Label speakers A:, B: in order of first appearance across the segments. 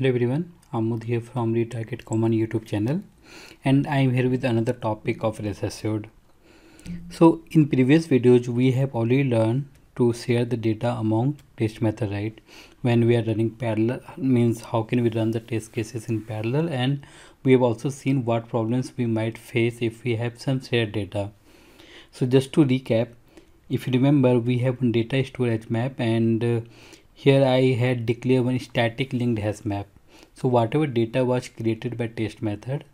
A: Hello everyone, Amud here from the Target Common YouTube channel and I am here with another topic of rest assured. So in previous videos we have already learned to share the data among test method right when we are running parallel means how can we run the test cases in parallel and we have also seen what problems we might face if we have some shared data. So just to recap if you remember we have data storage map and uh, here I had declared one static linked hash map. So whatever data was created by test method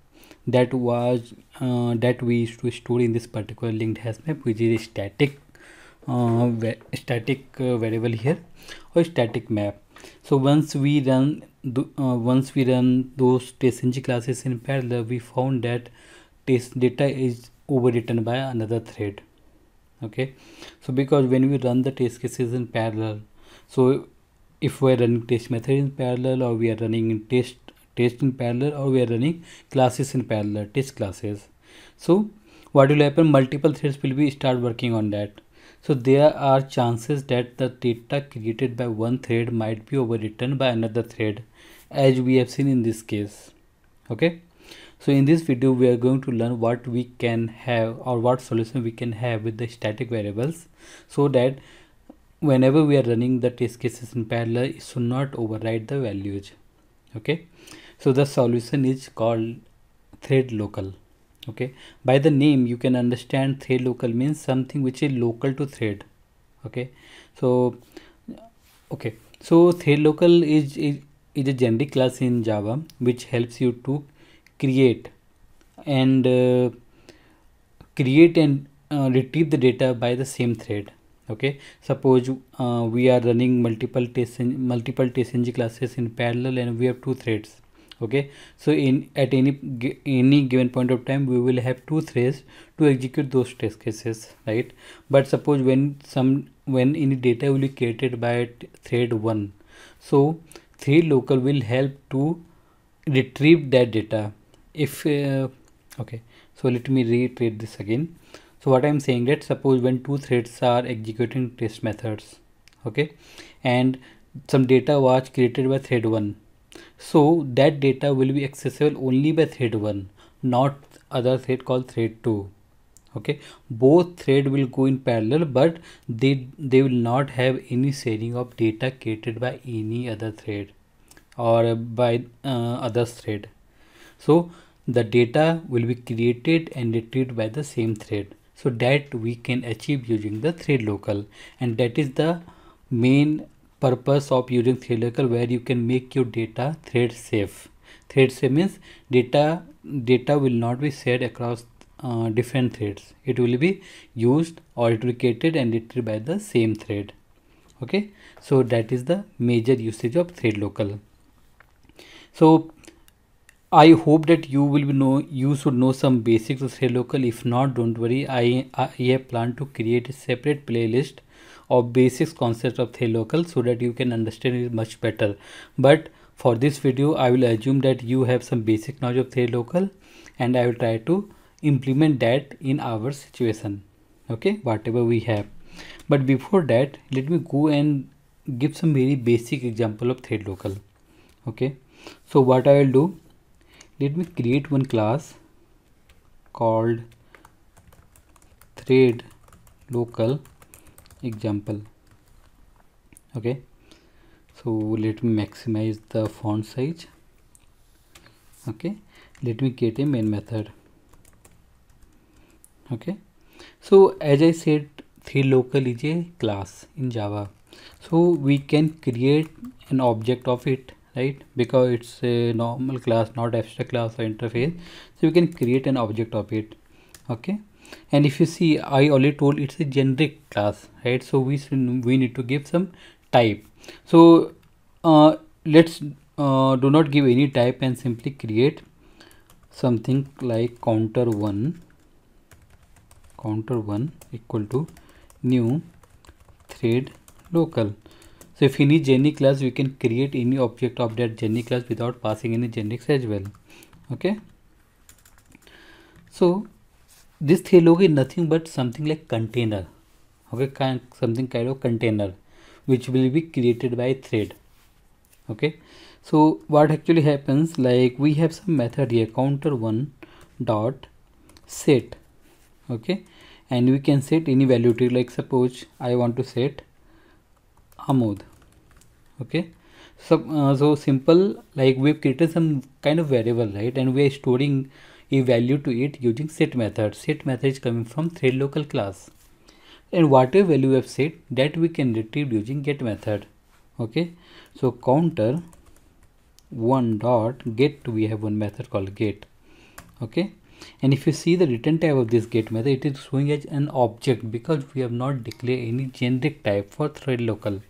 A: that was uh, that we used to store in this particular linked hash map which is a static uh, static uh, variable here or static map. So once we run uh, once we run those testng classes in parallel we found that test data is overwritten by another thread okay so because when we run the test cases in parallel so if we are running test method in parallel or we are running test test in parallel or we are running classes in parallel test classes so what will happen multiple threads will be start working on that so there are chances that the data created by one thread might be overwritten by another thread as we have seen in this case okay so in this video we are going to learn what we can have or what solution we can have with the static variables so that whenever we are running the test cases in parallel it should not override the values okay so the solution is called thread local okay by the name you can understand thread local means something which is local to thread okay so okay so thread local is, is is a generic class in java which helps you to create and uh, create and uh, retrieve the data by the same thread okay suppose uh, we are running multiple test multiple test classes in parallel and we have two threads okay so in at any any given point of time we will have two threads to execute those test cases right but suppose when some when any data will be created by thread 1 so thread local will help to retrieve that data if uh, okay so let me reiterate this again so what i'm saying let's suppose when two threads are executing test methods okay and some data was created by thread 1 so that data will be accessible only by thread 1 not other thread called thread 2 okay both thread will go in parallel but they they will not have any sharing of data created by any other thread or by uh, other thread so the data will be created and retrieved by the same thread so that we can achieve using the thread local and that is the main purpose of using thread local where you can make your data thread safe thread safe means data data will not be shared across uh, different threads it will be used or created, and retrieved by the same thread okay so that is the major usage of thread local so I hope that you will know you should know some basics of Stray Local. If not, don't worry. I I have planned to create a separate playlist of basics concept of Stray Local so that you can understand it much better. But for this video, I will assume that you have some basic knowledge of Stray Local, and I will try to implement that in our situation. Okay, whatever we have. But before that, let me go and give some very basic example of Thread Local. Okay, so what I will do let me create one class called thread local example okay so let me maximize the font size okay let me get a main method okay so as i said thread local is a class in java so we can create an object of it right because it's a normal class not abstract class or interface so you can create an object of it okay and if you see i already told it's a generic class right so we we need to give some type so uh, let's uh, do not give any type and simply create something like counter one counter one equal to new thread local so if you need generic class, you can create any object of that generic class without passing any generics as well. Okay. So this theylog is nothing but something like container. Okay, something kind of container which will be created by thread. Okay. So what actually happens like we have some method here counter one dot set okay and we can set any value to like suppose I want to set Hamod. Okay. So, uh, so simple like we've created some kind of variable right and we're storing a value to it using set method. Set method is coming from thread local class and whatever value we have set that we can retrieve using get method. Okay. So counter one dot get we have one method called get. Okay and if you see the return type of this get method it is showing as an object because we have not declared any generic type for thread local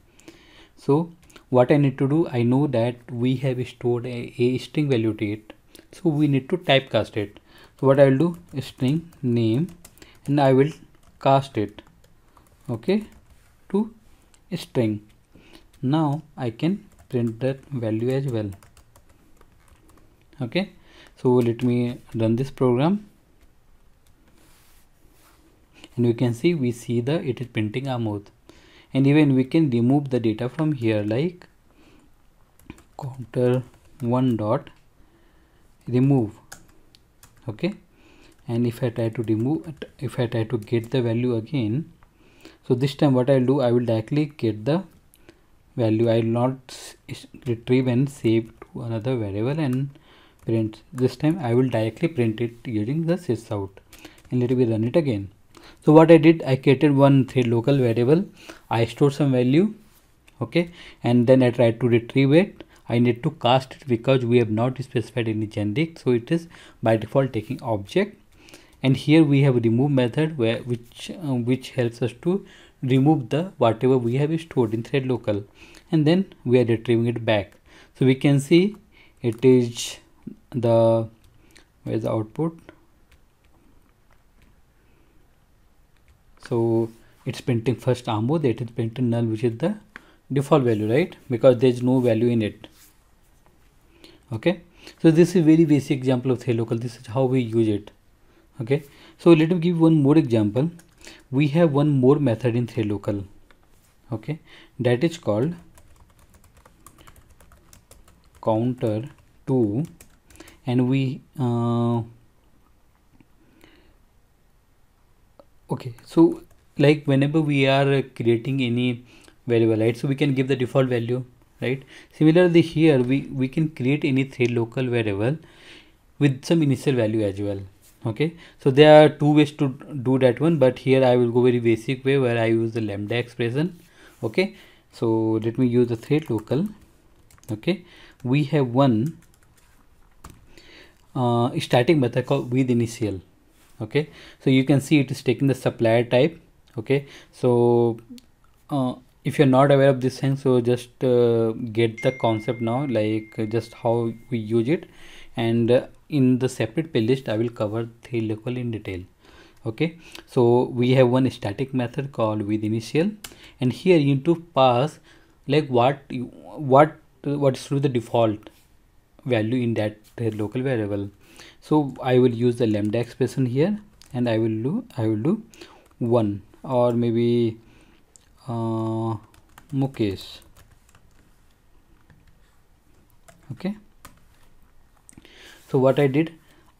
A: so what I need to do I know that we have stored a, a string value to it so we need to typecast it so what I will do is string name and I will cast it okay to string now I can print that value as well okay so let me run this program and you can see we see the it is printing our mouth and even we can remove the data from here like counter one dot remove okay and if I try to remove if I try to get the value again so this time what I'll do I will directly get the value I will not retrieve and save to another variable and print this time I will directly print it using the sysout and let me run it again so what i did i created one thread local variable i store some value okay and then i tried to retrieve it i need to cast it because we have not specified any generic so it is by default taking object and here we have remove method where which uh, which helps us to remove the whatever we have stored in thread local and then we are retrieving it back so we can see it is the where is the output so it's printing first ammo that is printing null which is the default value right because there is no value in it okay so this is very basic example of say local this is how we use it okay so let me give one more example we have one more method in say local okay that is called counter 2 and we uh, okay so like whenever we are creating any variable right so we can give the default value right similarly here we we can create any three local variable with some initial value as well okay so there are two ways to do that one but here i will go very basic way where i use the lambda expression okay so let me use the thread local okay we have one uh, static method called with initial okay so you can see it is taking the supplier type okay so uh, if you're not aware of this thing so just uh, get the concept now like uh, just how we use it and uh, in the separate playlist i will cover the local in detail okay so we have one static method called with initial and here you need to pass like what what what is through the default value in that local variable so I will use the lambda expression here and I will do I will do 1 or maybe uh, Mukesh okay so what I did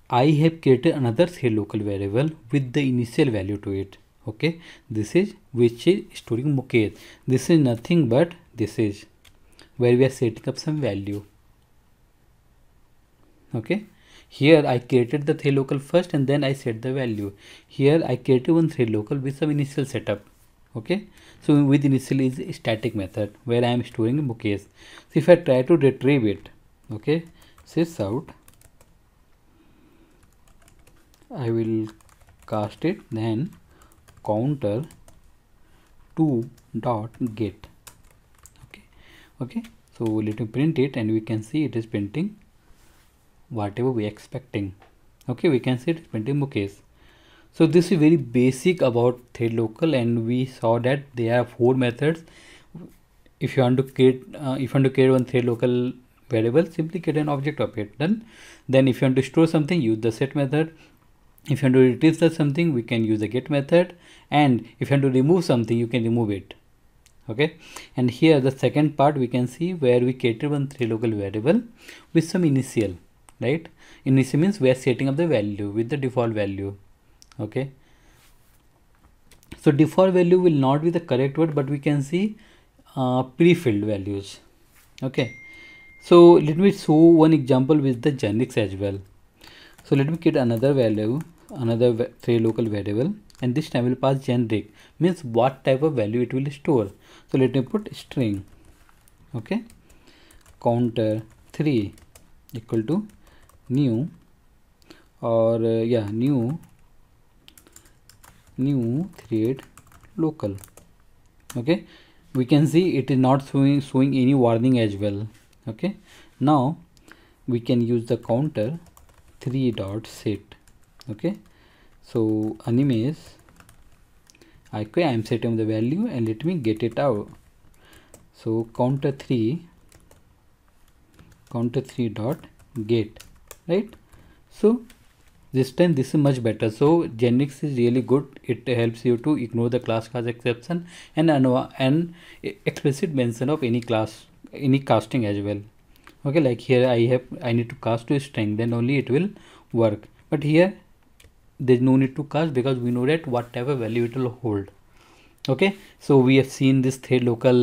A: I have created another say local variable with the initial value to it okay this is which is storing Mukesh this is nothing but this is where we are setting up some value okay here I created the three local first and then I set the value. Here I created one three local with some initial setup. Okay. So with initial is static method where I am storing bookies. So if I try to retrieve it, okay, sys out. I will cast it then counter two dot get okay okay so let me print it and we can see it is printing whatever we are expecting okay we can see it in demo case so this is very basic about thread local and we saw that there are four methods if you want to create uh, if you want to create one thread local variable simply create an object of it then then if you want to store something use the set method if you want to retrieve something we can use the get method and if you want to remove something you can remove it okay and here the second part we can see where we created one thread local variable with some initial right initial means we are setting up the value with the default value okay so default value will not be the correct word but we can see uh, pre-filled values okay so let me show one example with the generics as well so let me create another value another three local variable and this time will pass generic means what type of value it will store so let me put string okay counter 3 equal to new or yeah new new thread local okay we can see it is not showing showing any warning as well okay now we can use the counter 3 dot set okay so animes okay i am setting the value and let me get it out so counter 3 counter 3 dot get right so this time this is much better so genix is really good it helps you to ignore the class cause exception and an explicit mention of any class any casting as well okay like here i have i need to cast to string then only it will work but here there's no need to cast because we know that whatever value it will hold okay so we have seen this thread local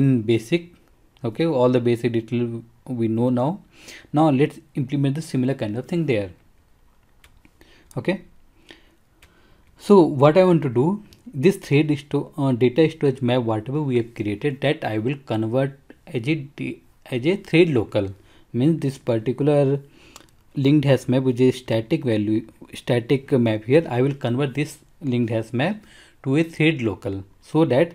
A: in basic okay all the basic detail we know now now let's implement the similar kind of thing there okay so what i want to do this thread is to uh, data storage map whatever we have created that i will convert as a as a thread local means this particular linked hash map which is static value static map here i will convert this linked hash map to a thread local so that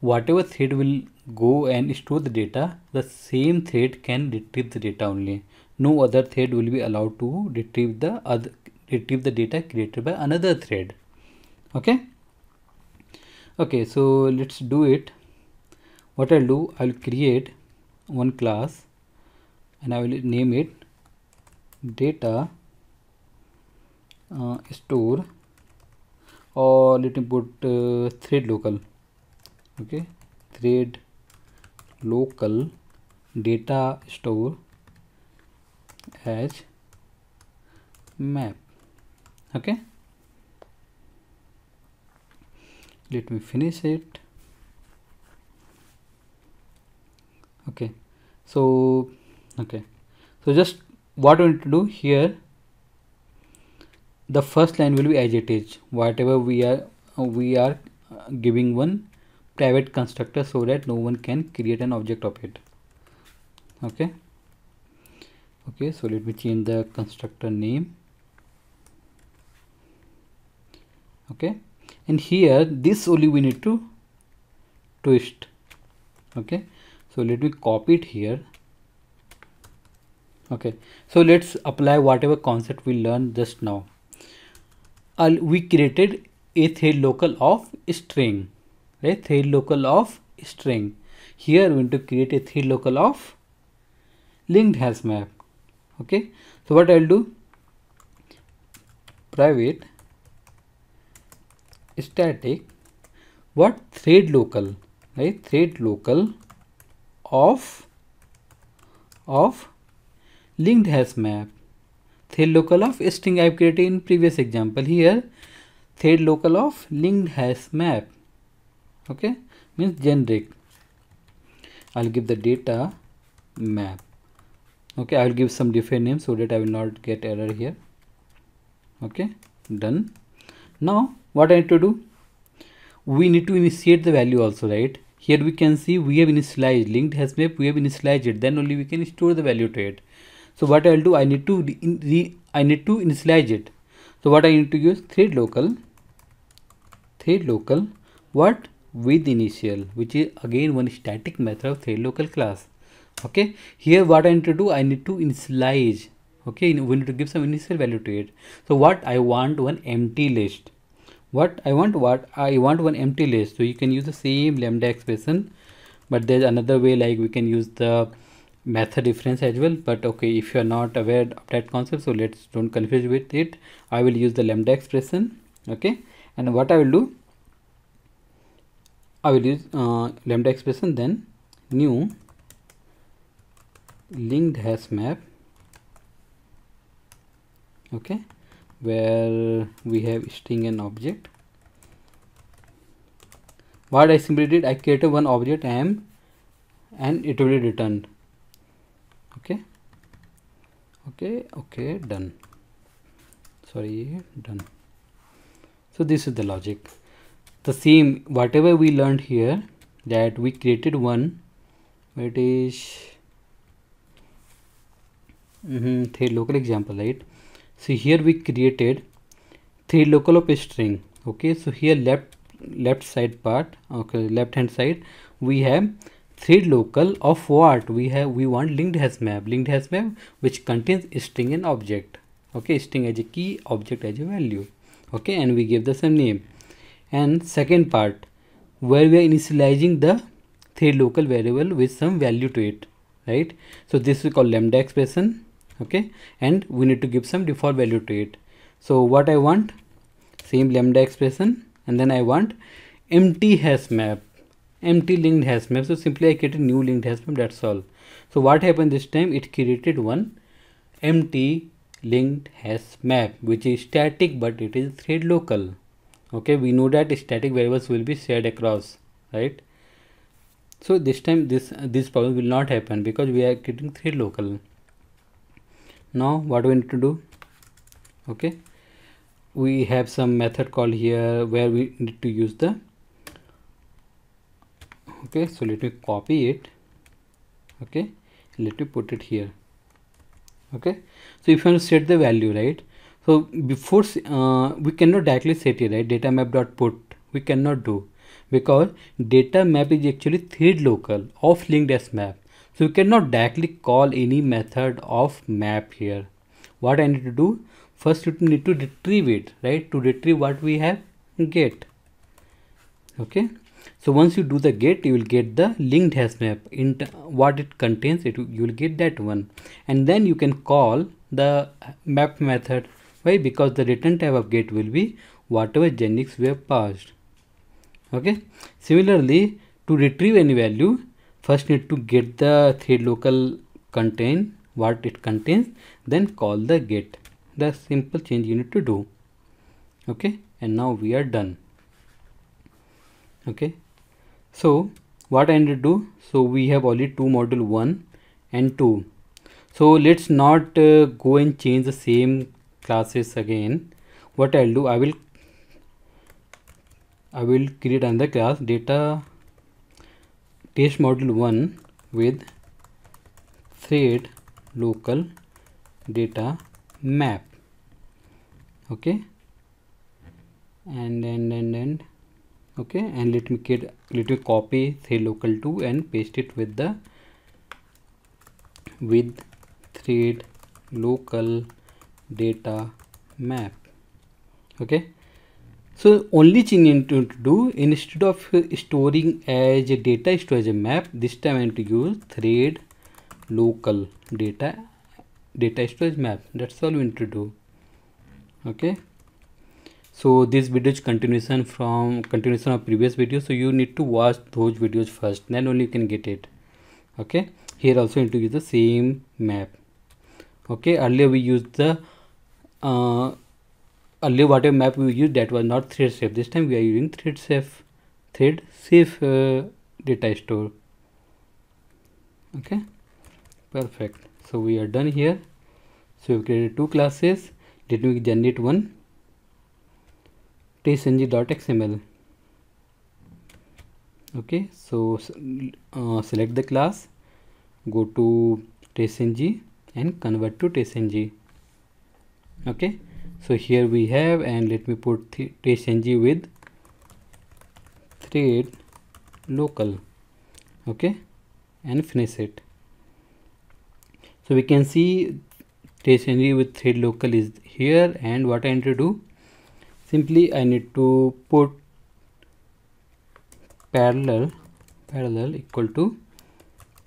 A: whatever thread will go and store the data the same thread can retrieve the data only no other thread will be allowed to retrieve the other retrieve the data created by another thread okay okay so let's do it what I'll do I'll create one class and I will name it data uh, store or let me put uh, thread local okay thread local data store as map okay let me finish it okay so okay so just what we need to do here the first line will be as it is whatever we are we are giving one private constructor so that no one can create an object of it okay okay so let me change the constructor name okay and here this only we need to twist okay so let me copy it here okay so let's apply whatever concept we learned just now I'll uh, we created a thread local of string right thread local of string here we're going to create a thread local of linked hash map okay so what i'll do private static what thread local right thread local of of linked hash map thread local of string i've created in previous example here thread local of linked hash map okay means generic I'll give the data map okay I will give some different names so that I will not get error here okay done now what I need to do we need to initiate the value also right here we can see we have initialized linked has map we have initialized it then only we can store the value to it so what I'll do I need to re, I need to initialize it so what I need to use thread local thread local what with initial which is again one static method of thread local class okay here what i need to do i need to initialize okay we need to give some initial value to it so what i want one empty list what i want what i want one empty list so you can use the same lambda expression but there's another way like we can use the method difference as well but okay if you are not aware of that concept so let's don't confuse with it i will use the lambda expression okay and what i will do I will use uh, lambda expression then new linked hash map okay where we have string and object what I simply did I created one object m and it will be returned okay okay okay done sorry done so this is the logic the same whatever we learned here that we created one it is mm -hmm, three local example right so here we created three local of a string okay so here left left side part okay left hand side we have three local of what we have we want linked hash map linked hash map which contains string and object okay string as a key object as a value okay and we give the same name and second part where we are initializing the thread local variable with some value to it right so this we call lambda expression okay and we need to give some default value to it so what i want same lambda expression and then i want empty hash map empty linked hash map so simply i create a new linked hash map that's all so what happened this time it created one empty linked hash map which is static but it is thread local okay we know that static variables will be shared across right so this time this this problem will not happen because we are getting three local now what we need to do okay we have some method call here where we need to use the okay so let me copy it okay let me put it here okay so if you want to set the value right so before uh, we cannot directly set it right data map dot put we cannot do because data map is actually thread local of linked as map. So we cannot directly call any method of map here. What I need to do first you need to retrieve it right to retrieve what we have get okay so once you do the get you will get the linked hash map in what it contains it you will get that one and then you can call the map method why? Because the return type of get will be whatever generics we have passed. Okay. Similarly, to retrieve any value, first need to get the thread local contain what it contains, then call the get. The simple change you need to do. Okay. And now we are done. Okay. So what I need to do? So we have only two module one and two. So let's not uh, go and change the same classes again what I'll do I will I will create another class data test model 1 with thread local data map okay and and and and okay and let me get let me copy thread local two and paste it with the with thread local data map okay so only thing you need to do instead of storing as a data store as a map this time I need to use thread local data data storage map that's all we need to do okay so this video is continuation from continuation of previous video so you need to watch those videos first then only you can get it okay here also need to use the same map okay earlier we used the uh, earlier whatever map we used that was not thread safe this time we are using thread safe thread safe uh, data store okay perfect so we are done here so we created two classes let me generate one testng.xml okay so uh, select the class go to testng and convert to testng okay so here we have and let me put tcng with thread local okay and finish it so we can see tcng with thread local is here and what i need to do simply i need to put parallel parallel equal to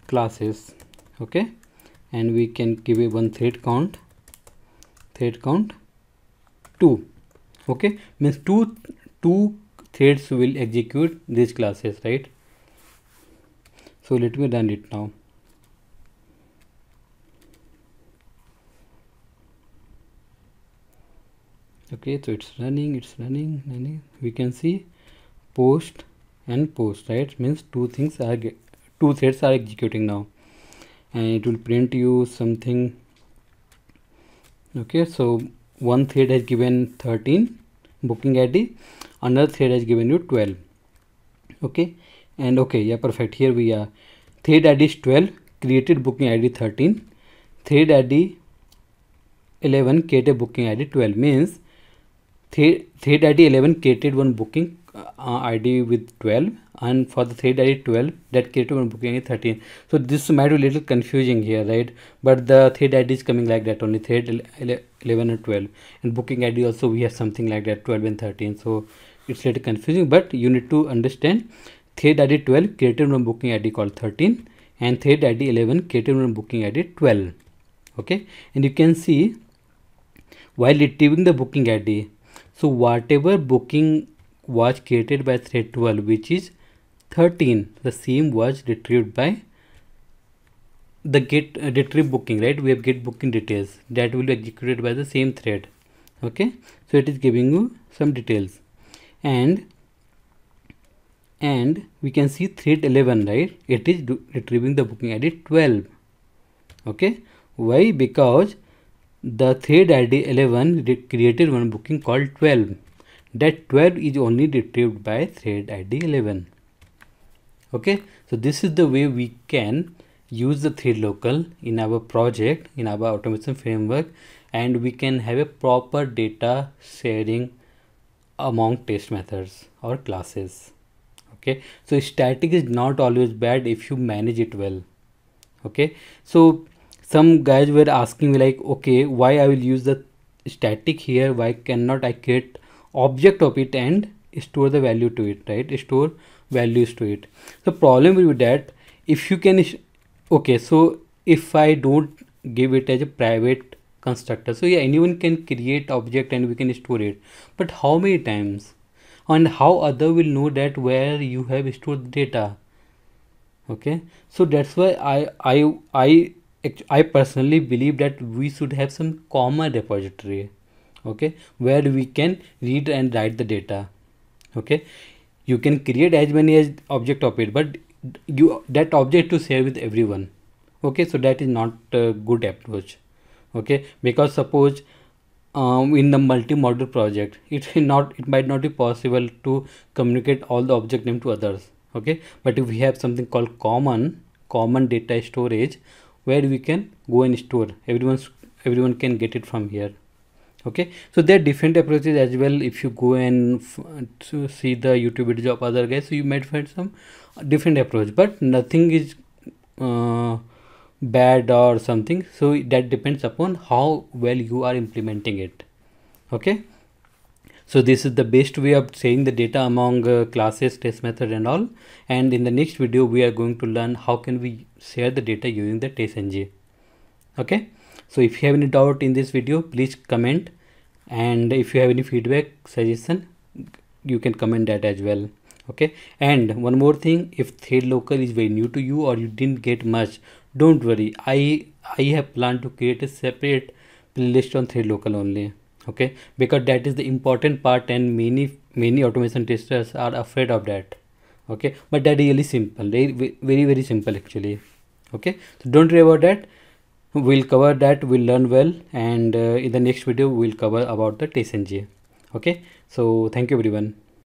A: classes okay and we can give a one thread count thread count 2 okay means two two threads will execute these classes right so let me run it now okay so it's running it's running running we can see post and post right means two things are two threads are executing now and it will print you something okay so one thread has given 13 booking id another thread has given you 12 okay and okay yeah perfect here we are thread id is 12 created booking id 13 thread id 11 created booking id 12 means thread, id 11 created one booking uh, id with 12 and for the thread id 12 that created one booking is 13 so this might be a little confusing here right but the thread id is coming like that only thread 11 and 12 and booking id also we have something like that 12 and 13 so it's a little confusing but you need to understand thread id 12 created one booking id called 13 and thread id 11 created one booking id 12 okay and you can see while retrieving the booking id so whatever booking was created by thread 12 which is 13 the same was retrieved by the get uh, retrieve booking right we have get booking details that will be executed by the same thread okay so it is giving you some details and and we can see thread 11 right it is retrieving the booking id 12 okay why because the thread id 11 created one booking called 12 that 12 is only retrieved by thread ID 11 okay so this is the way we can use the thread local in our project in our automation framework and we can have a proper data sharing among test methods or classes okay so static is not always bad if you manage it well okay so some guys were asking me like okay why i will use the static here why cannot i create object of it and store the value to it right store values to it the problem will be that if you can okay so if i don't give it as a private constructor so yeah anyone can create object and we can store it but how many times and how other will know that where you have stored data okay so that's why i i i i personally believe that we should have some common repository okay where we can read and write the data okay you can create as many as object of it but you that object to share with everyone okay so that is not a good approach okay because suppose um, in the multi model project it not it might not be possible to communicate all the object name to others okay but if we have something called common common data storage where we can go and store everyone's everyone can get it from here okay so there are different approaches as well if you go and to see the youtube videos of other guys so you might find some different approach but nothing is uh, bad or something so that depends upon how well you are implementing it okay so this is the best way of saying the data among uh, classes test method and all and in the next video we are going to learn how can we share the data using the test ng okay so if you have any doubt in this video please comment and if you have any feedback suggestion you can comment that as well okay and one more thing if thread local is very new to you or you didn't get much don't worry i i have planned to create a separate playlist on thread local only okay because that is the important part and many many automation testers are afraid of that okay but that really simple very very very simple actually okay so don't worry about that we'll cover that we'll learn well and uh, in the next video we'll cover about the TSNGA okay so thank you everyone